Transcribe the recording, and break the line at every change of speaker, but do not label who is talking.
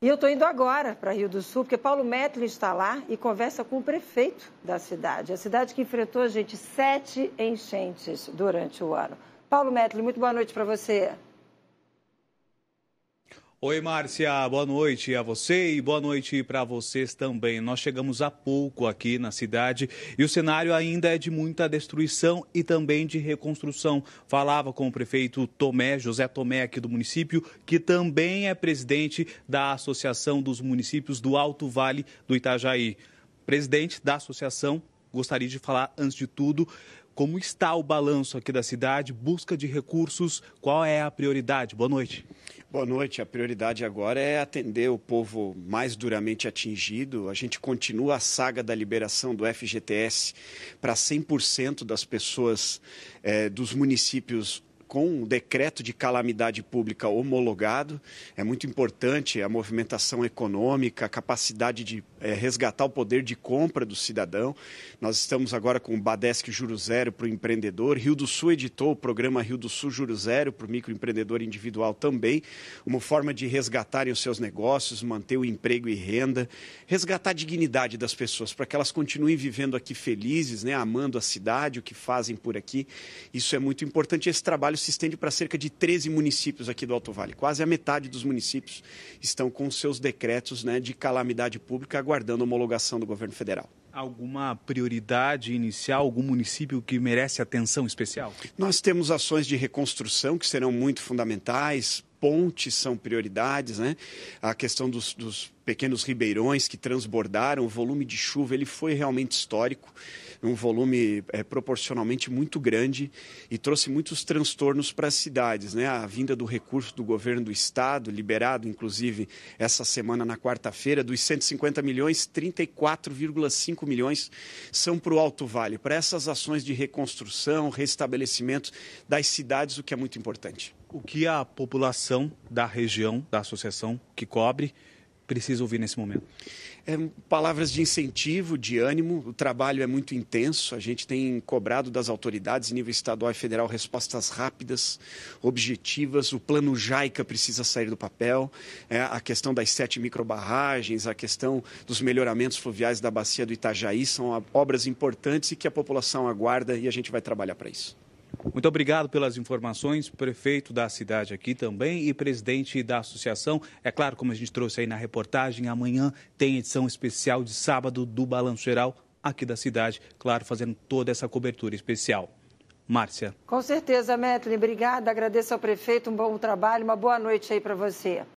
E eu estou indo agora para Rio do Sul, porque Paulo Metlin está lá e conversa com o prefeito da cidade. A cidade que enfrentou, gente, sete enchentes durante o ano. Paulo Metlin, muito boa noite para você.
Oi, Márcia, boa noite a você e boa noite para vocês também. Nós chegamos há pouco aqui na cidade e o cenário ainda é de muita destruição e também de reconstrução. Falava com o prefeito Tomé, José Tomé, aqui do município, que também é presidente da Associação dos Municípios do Alto Vale do Itajaí. Presidente da associação, gostaria de falar, antes de tudo, como está o balanço aqui da cidade, busca de recursos, qual é a
prioridade? Boa noite. Boa noite. Boa noite. A prioridade agora é atender o povo mais duramente atingido. A gente continua a saga da liberação do FGTS para 100% das pessoas é, dos municípios com um decreto de calamidade pública homologado. É muito importante a movimentação econômica, a capacidade de é, resgatar o poder de compra do cidadão. Nós estamos agora com o Badesc Juro Zero para o empreendedor. Rio do Sul editou o programa Rio do Sul Juro Zero para o microempreendedor individual também, uma forma de resgatarem os seus negócios, manter o emprego e renda, resgatar a dignidade das pessoas para que elas continuem vivendo aqui felizes, né, amando a cidade, o que fazem por aqui. Isso é muito importante. Esse trabalho se estende para cerca de 13 municípios aqui do Alto Vale. Quase a metade dos municípios estão com seus decretos né, de calamidade pública aguardando homologação do governo federal
alguma
prioridade inicial, algum município que merece atenção especial? Nós temos ações de reconstrução que serão muito fundamentais. Pontes são prioridades, né? A questão dos, dos pequenos ribeirões que transbordaram. O volume de chuva ele foi realmente histórico, um volume é, proporcionalmente muito grande e trouxe muitos transtornos para as cidades. Né? A vinda do recurso do governo do estado, liberado inclusive essa semana na quarta-feira, dos 150 milhões, 34,5 milhões são para o Alto Vale, para essas ações de reconstrução, restabelecimento das cidades, o que é muito importante.
O que a população da região, da associação que cobre, precisa ouvir nesse momento?
É, palavras de incentivo, de ânimo. O trabalho é muito intenso. A gente tem cobrado das autoridades, nível estadual e federal, respostas rápidas, objetivas. O plano Jaica precisa sair do papel. É, a questão das sete microbarragens, a questão dos melhoramentos fluviais da bacia do Itajaí são obras importantes e que a população aguarda e a gente vai trabalhar para isso. Muito obrigado pelas
informações, prefeito da cidade aqui também e presidente da associação. É claro, como a gente trouxe aí na reportagem, amanhã tem edição especial de sábado do Balanço Geral aqui da cidade, claro, fazendo toda essa cobertura especial. Márcia.
Com certeza, Metlin. Obrigada. Agradeço ao prefeito. Um bom trabalho. Uma boa noite aí para você.